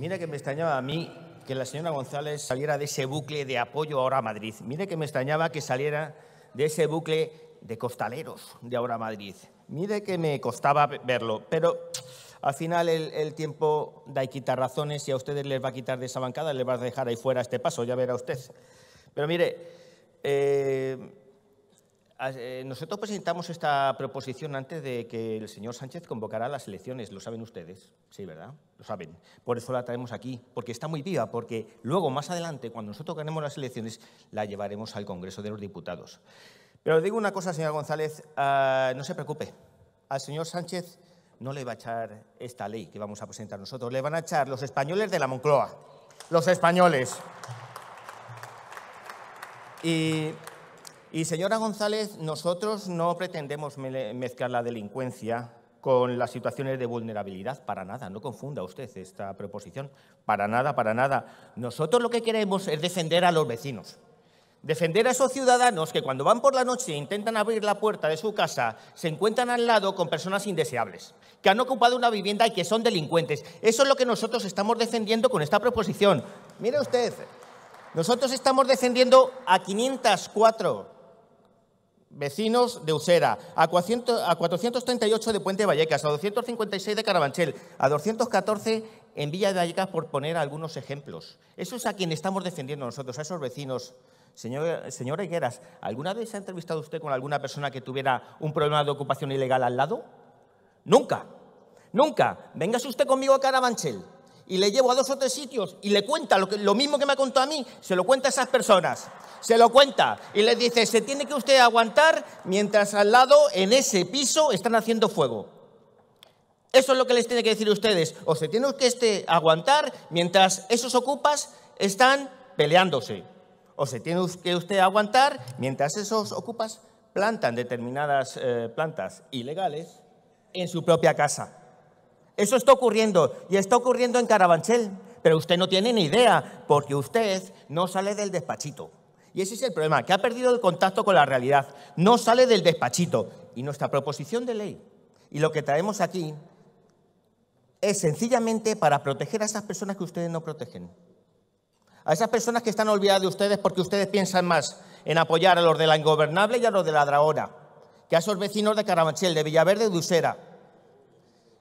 Mira que me extrañaba a mí que la señora González saliera de ese bucle de apoyo ahora a Madrid. Mire que me extrañaba que saliera de ese bucle de costaleros de ahora a Madrid. Mire que me costaba verlo, pero al final el, tiempo da y quita razones y a ustedes les va a quitar de esa bancada, les va a dejar ahí fuera este paso, ya verá usted. Pero mire, eh, eh, nosotros presentamos esta proposición antes de que el señor Sánchez convocara las elecciones, lo saben ustedes, sí, ¿verdad? Lo saben. Por eso la traemos aquí, porque está muy viva, porque luego, más adelante, cuando nosotros ganemos las elecciones, la llevaremos al Congreso de los Diputados. Pero digo una cosa, señor González, ah, no se preocupe, al señor Sánchez no le va a echar esta ley que vamos a presentar nosotros, le van a echar los españoles de la Moncloa, los españoles. Y y señora González, nosotros no pretendemos mezclar la delincuencia con las situaciones de vulnerabilidad, para nada, no confunda usted esta proposición, para nada, para nada. Nosotros lo que queremos es defender a los vecinos, defender a esos ciudadanos que cuando van por la noche e intentan abrir la puerta de su casa, se encuentran al lado con personas indeseables, que han ocupado una vivienda y que son delincuentes. Eso es lo que nosotros estamos defendiendo con esta proposición. Mire usted, nosotros estamos defendiendo a 504 vecinos de Usera, a, 438 de Puente Vallecas, a 256 de Carabanchel, a 214 en Villa de Vallecas, por poner algunos ejemplos. Eso es a quien estamos defendiendo nosotros, a esos vecinos. Señor, señora Higueras, ¿alguna vez ha entrevistado usted con alguna persona que tuviera un problema de ocupación ilegal al lado? Nunca, nunca. Véngase usted conmigo a Carabanchel y le llevo a dos o tres sitios y le cuenta lo, mismo que me ha contado a mí, se lo cuenta a esas personas. Se lo cuenta y les dice, se tiene que usted aguantar mientras al lado, en ese piso, están haciendo fuego. Eso es lo que les tiene que decir a ustedes. O se tiene que este, aguantar mientras esos ocupas están peleándose. O se tiene que usted aguantar mientras esos ocupas plantan determinadas eh, plantas ilegales en su propia casa. Eso está ocurriendo y está ocurriendo en Carabanchel, pero usted no tiene ni idea porque usted no sale del despachito. Y ese es el problema, que ha perdido el contacto con la realidad, no sale del despachito. Y nuestra proposición de ley y lo que traemos aquí es sencillamente para proteger a esas personas que ustedes no protegen. A esas personas que están olvidadas de ustedes porque ustedes piensan más en apoyar a los de la ingobernable y a los de la dragona, que a esos vecinos de Carabanchel, de Villaverde, de Usera,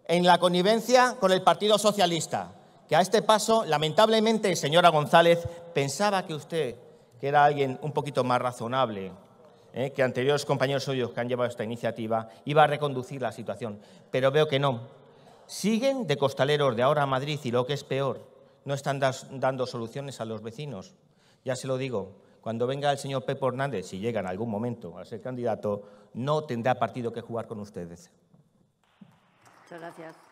en la connivencia con el Partido Socialista, que a este paso, lamentablemente, señora González, pensaba que usted, que era alguien un poquito más razonable ¿eh? que anteriores compañeros suyos que han llevado esta iniciativa, iba a reconducir la situación. Pero veo que no. Siguen de costaleros de ahora a Madrid y lo que es peor, no están dando soluciones a los vecinos. Ya se lo digo, cuando venga el señor Pepo Hernández, si llega en algún momento a ser candidato, no tendrá partido que jugar con ustedes. Muchas gracias.